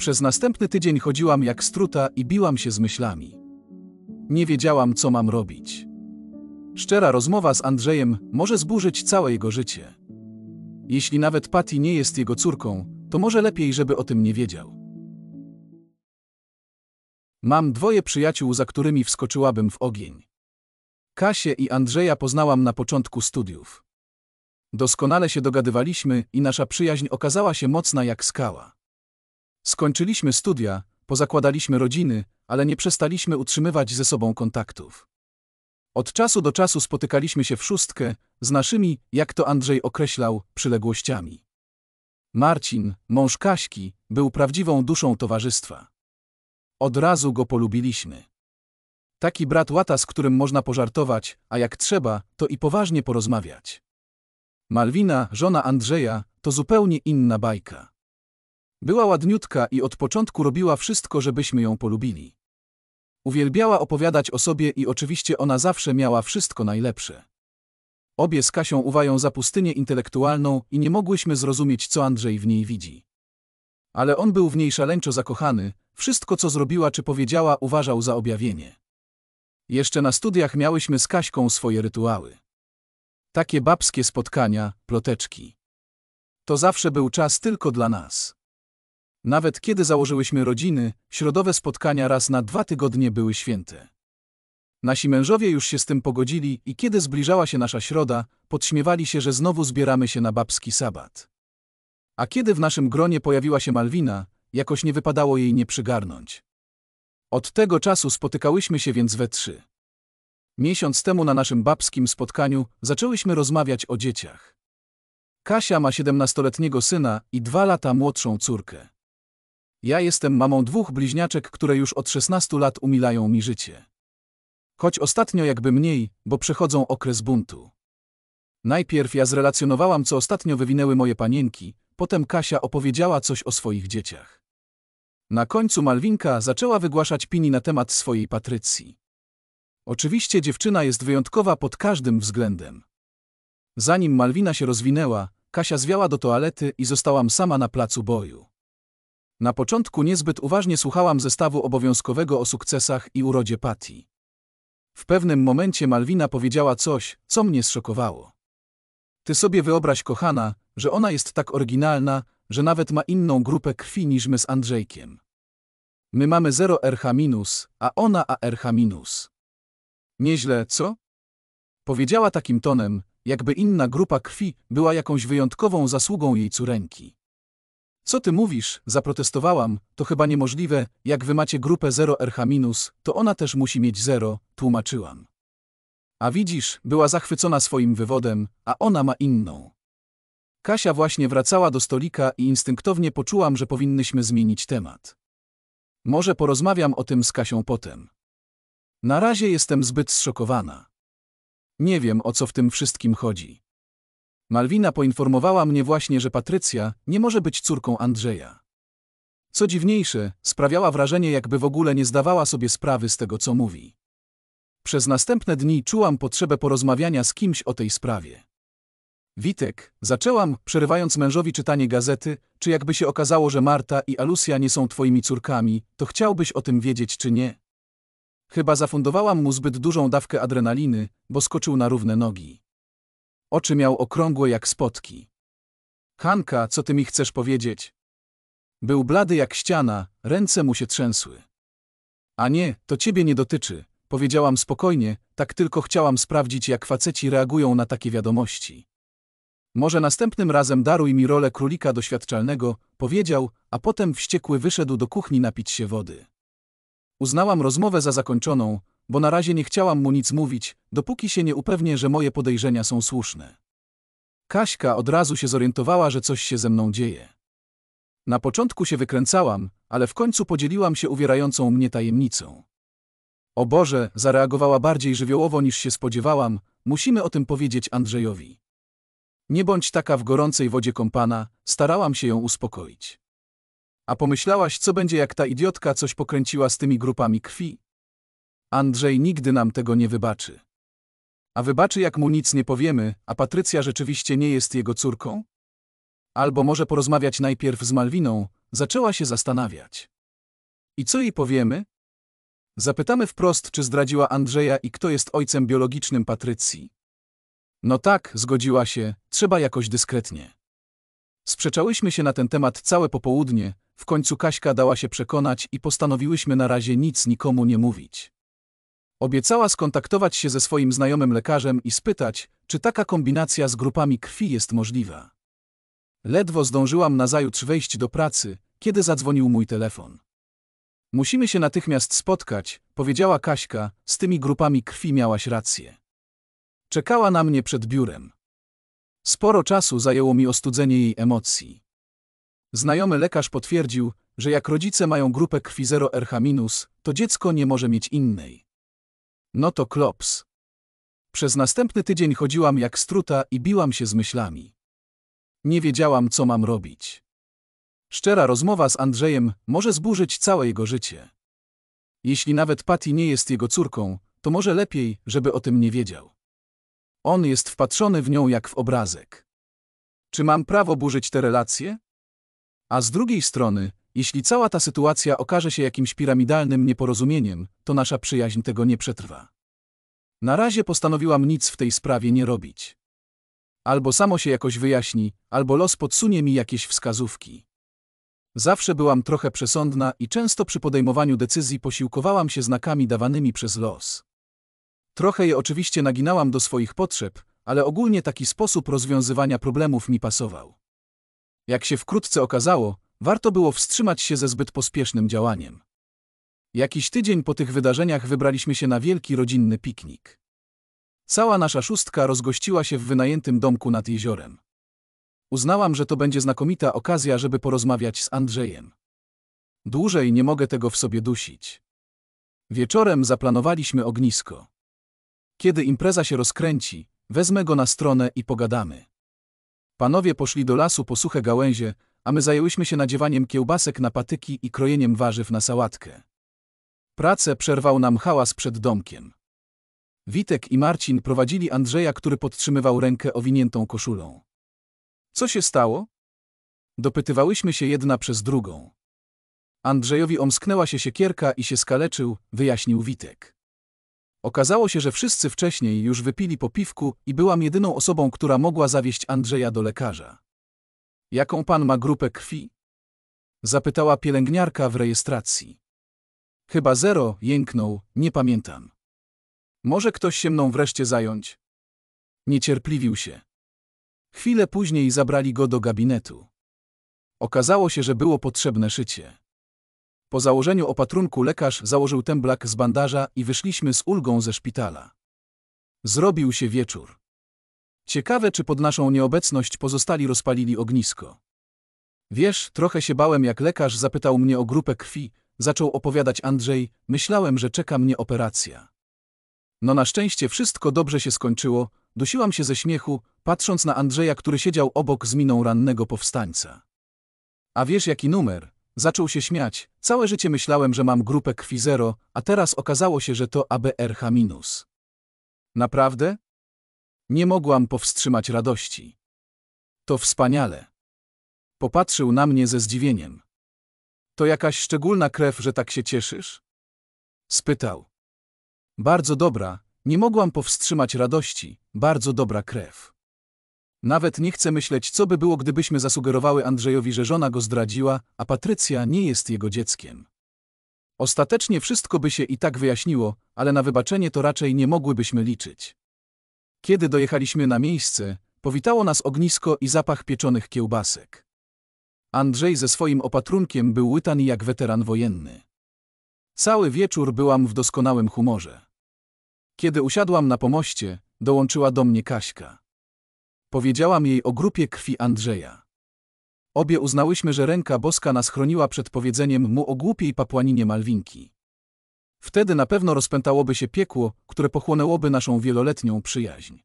Przez następny tydzień chodziłam jak struta i biłam się z myślami. Nie wiedziałam, co mam robić. Szczera rozmowa z Andrzejem może zburzyć całe jego życie. Jeśli nawet Patty nie jest jego córką, to może lepiej, żeby o tym nie wiedział. Mam dwoje przyjaciół, za którymi wskoczyłabym w ogień. Kasię i Andrzeja poznałam na początku studiów. Doskonale się dogadywaliśmy i nasza przyjaźń okazała się mocna jak skała. Skończyliśmy studia, pozakładaliśmy rodziny, ale nie przestaliśmy utrzymywać ze sobą kontaktów. Od czasu do czasu spotykaliśmy się w szóstkę z naszymi, jak to Andrzej określał, przyległościami. Marcin, mąż Kaśki, był prawdziwą duszą towarzystwa. Od razu go polubiliśmy. Taki brat łata, z którym można pożartować, a jak trzeba, to i poważnie porozmawiać. Malwina, żona Andrzeja, to zupełnie inna bajka. Była ładniutka i od początku robiła wszystko, żebyśmy ją polubili. Uwielbiała opowiadać o sobie i oczywiście ona zawsze miała wszystko najlepsze. Obie z Kasią uwają za pustynię intelektualną i nie mogłyśmy zrozumieć, co Andrzej w niej widzi. Ale on był w niej szaleńczo zakochany, wszystko co zrobiła czy powiedziała uważał za objawienie. Jeszcze na studiach miałyśmy z Kaśką swoje rytuały. Takie babskie spotkania, ploteczki. To zawsze był czas tylko dla nas. Nawet kiedy założyłyśmy rodziny, środowe spotkania raz na dwa tygodnie były święte. Nasi mężowie już się z tym pogodzili i kiedy zbliżała się nasza środa, podśmiewali się, że znowu zbieramy się na babski sabat. A kiedy w naszym gronie pojawiła się Malwina, jakoś nie wypadało jej nie przygarnąć. Od tego czasu spotykałyśmy się więc we trzy. Miesiąc temu na naszym babskim spotkaniu zaczęłyśmy rozmawiać o dzieciach. Kasia ma siedemnastoletniego syna i dwa lata młodszą córkę. Ja jestem mamą dwóch bliźniaczek, które już od 16 lat umilają mi życie. Choć ostatnio jakby mniej, bo przechodzą okres buntu. Najpierw ja zrelacjonowałam, co ostatnio wywinęły moje panienki, potem Kasia opowiedziała coś o swoich dzieciach. Na końcu Malwinka zaczęła wygłaszać pini na temat swojej Patrycji. Oczywiście dziewczyna jest wyjątkowa pod każdym względem. Zanim Malwina się rozwinęła, Kasia zwiała do toalety i zostałam sama na placu boju. Na początku niezbyt uważnie słuchałam zestawu obowiązkowego o sukcesach i urodzie Patty. W pewnym momencie Malwina powiedziała coś, co mnie zszokowało. Ty sobie wyobraź, kochana, że ona jest tak oryginalna, że nawet ma inną grupę krwi niż my z Andrzejkiem. My mamy 0 RH-, a ona ARH-. Nieźle, co? Powiedziała takim tonem, jakby inna grupa krwi była jakąś wyjątkową zasługą jej córeńki. Co ty mówisz? Zaprotestowałam. To chyba niemożliwe. Jak wy macie grupę 0RH-, to ona też musi mieć 0, tłumaczyłam. A widzisz, była zachwycona swoim wywodem, a ona ma inną. Kasia właśnie wracała do stolika i instynktownie poczułam, że powinnyśmy zmienić temat. Może porozmawiam o tym z Kasią potem. Na razie jestem zbyt zszokowana. Nie wiem, o co w tym wszystkim chodzi. Malwina poinformowała mnie właśnie, że Patrycja nie może być córką Andrzeja. Co dziwniejsze, sprawiała wrażenie, jakby w ogóle nie zdawała sobie sprawy z tego, co mówi. Przez następne dni czułam potrzebę porozmawiania z kimś o tej sprawie. Witek, zaczęłam, przerywając mężowi czytanie gazety, czy jakby się okazało, że Marta i Alucja nie są twoimi córkami, to chciałbyś o tym wiedzieć czy nie? Chyba zafundowałam mu zbyt dużą dawkę adrenaliny, bo skoczył na równe nogi. Oczy miał okrągłe jak spotki. Hanka, co ty mi chcesz powiedzieć? Był blady jak ściana, ręce mu się trzęsły. A nie, to ciebie nie dotyczy, powiedziałam spokojnie, tak tylko chciałam sprawdzić, jak faceci reagują na takie wiadomości. Może następnym razem daruj mi rolę królika doświadczalnego, powiedział, a potem wściekły wyszedł do kuchni napić się wody. Uznałam rozmowę za zakończoną, bo na razie nie chciałam mu nic mówić, dopóki się nie upewnię, że moje podejrzenia są słuszne. Kaśka od razu się zorientowała, że coś się ze mną dzieje. Na początku się wykręcałam, ale w końcu podzieliłam się uwierającą mnie tajemnicą. O Boże, zareagowała bardziej żywiołowo niż się spodziewałam, musimy o tym powiedzieć Andrzejowi. Nie bądź taka w gorącej wodzie kąpana, starałam się ją uspokoić. A pomyślałaś, co będzie jak ta idiotka coś pokręciła z tymi grupami krwi? Andrzej nigdy nam tego nie wybaczy. A wybaczy, jak mu nic nie powiemy, a Patrycja rzeczywiście nie jest jego córką? Albo może porozmawiać najpierw z Malwiną, zaczęła się zastanawiać. I co jej powiemy? Zapytamy wprost, czy zdradziła Andrzeja i kto jest ojcem biologicznym Patrycji. No tak, zgodziła się, trzeba jakoś dyskretnie. Sprzeczałyśmy się na ten temat całe popołudnie, w końcu Kaśka dała się przekonać i postanowiłyśmy na razie nic nikomu nie mówić. Obiecała skontaktować się ze swoim znajomym lekarzem i spytać, czy taka kombinacja z grupami krwi jest możliwa. Ledwo zdążyłam nazajutrz wejść do pracy, kiedy zadzwonił mój telefon. Musimy się natychmiast spotkać, powiedziała Kaśka, z tymi grupami krwi miałaś rację. Czekała na mnie przed biurem. Sporo czasu zajęło mi ostudzenie jej emocji. Znajomy lekarz potwierdził, że jak rodzice mają grupę krwi 0RH-, to dziecko nie może mieć innej. No to klops. Przez następny tydzień chodziłam jak struta i biłam się z myślami. Nie wiedziałam, co mam robić. Szczera rozmowa z Andrzejem może zburzyć całe jego życie. Jeśli nawet Patty nie jest jego córką, to może lepiej, żeby o tym nie wiedział. On jest wpatrzony w nią jak w obrazek. Czy mam prawo burzyć te relacje? A z drugiej strony, jeśli cała ta sytuacja okaże się jakimś piramidalnym nieporozumieniem, to nasza przyjaźń tego nie przetrwa. Na razie postanowiłam nic w tej sprawie nie robić. Albo samo się jakoś wyjaśni, albo los podsunie mi jakieś wskazówki. Zawsze byłam trochę przesądna i często przy podejmowaniu decyzji posiłkowałam się znakami dawanymi przez los. Trochę je oczywiście naginałam do swoich potrzeb, ale ogólnie taki sposób rozwiązywania problemów mi pasował. Jak się wkrótce okazało, Warto było wstrzymać się ze zbyt pospiesznym działaniem. Jakiś tydzień po tych wydarzeniach wybraliśmy się na wielki rodzinny piknik. Cała nasza szóstka rozgościła się w wynajętym domku nad jeziorem. Uznałam, że to będzie znakomita okazja, żeby porozmawiać z Andrzejem. Dłużej nie mogę tego w sobie dusić. Wieczorem zaplanowaliśmy ognisko. Kiedy impreza się rozkręci, wezmę go na stronę i pogadamy. Panowie poszli do lasu po suche gałęzie, a my zajęłyśmy się nadziewaniem kiełbasek na patyki i krojeniem warzyw na sałatkę. Pracę przerwał nam hałas przed domkiem. Witek i Marcin prowadzili Andrzeja, który podtrzymywał rękę owiniętą koszulą. Co się stało? Dopytywałyśmy się jedna przez drugą. Andrzejowi omsknęła się siekierka i się skaleczył, wyjaśnił Witek. Okazało się, że wszyscy wcześniej już wypili po piwku i byłam jedyną osobą, która mogła zawieść Andrzeja do lekarza. Jaką pan ma grupę krwi? Zapytała pielęgniarka w rejestracji. Chyba zero, jęknął, nie pamiętam. Może ktoś się mną wreszcie zająć? Niecierpliwił się. Chwilę później zabrali go do gabinetu. Okazało się, że było potrzebne szycie. Po założeniu opatrunku lekarz założył temblak z bandaża i wyszliśmy z ulgą ze szpitala. Zrobił się wieczór. Ciekawe, czy pod naszą nieobecność pozostali rozpalili ognisko. Wiesz, trochę się bałem, jak lekarz zapytał mnie o grupę krwi, zaczął opowiadać Andrzej, myślałem, że czeka mnie operacja. No na szczęście wszystko dobrze się skończyło, dusiłam się ze śmiechu, patrząc na Andrzeja, który siedział obok z miną rannego powstańca. A wiesz jaki numer? Zaczął się śmiać, całe życie myślałem, że mam grupę krwi zero, a teraz okazało się, że to ABRH-. Naprawdę? Nie mogłam powstrzymać radości. To wspaniale. Popatrzył na mnie ze zdziwieniem. To jakaś szczególna krew, że tak się cieszysz? Spytał. Bardzo dobra, nie mogłam powstrzymać radości, bardzo dobra krew. Nawet nie chcę myśleć, co by było, gdybyśmy zasugerowały Andrzejowi, że żona go zdradziła, a Patrycja nie jest jego dzieckiem. Ostatecznie wszystko by się i tak wyjaśniło, ale na wybaczenie to raczej nie mogłybyśmy liczyć. Kiedy dojechaliśmy na miejsce, powitało nas ognisko i zapach pieczonych kiełbasek. Andrzej ze swoim opatrunkiem był łytany jak weteran wojenny. Cały wieczór byłam w doskonałym humorze. Kiedy usiadłam na pomoście, dołączyła do mnie Kaśka. Powiedziałam jej o grupie krwi Andrzeja. Obie uznałyśmy, że ręka boska nas chroniła przed powiedzeniem mu o głupiej papłaninie Malwinki. Wtedy na pewno rozpętałoby się piekło, które pochłonęłoby naszą wieloletnią przyjaźń.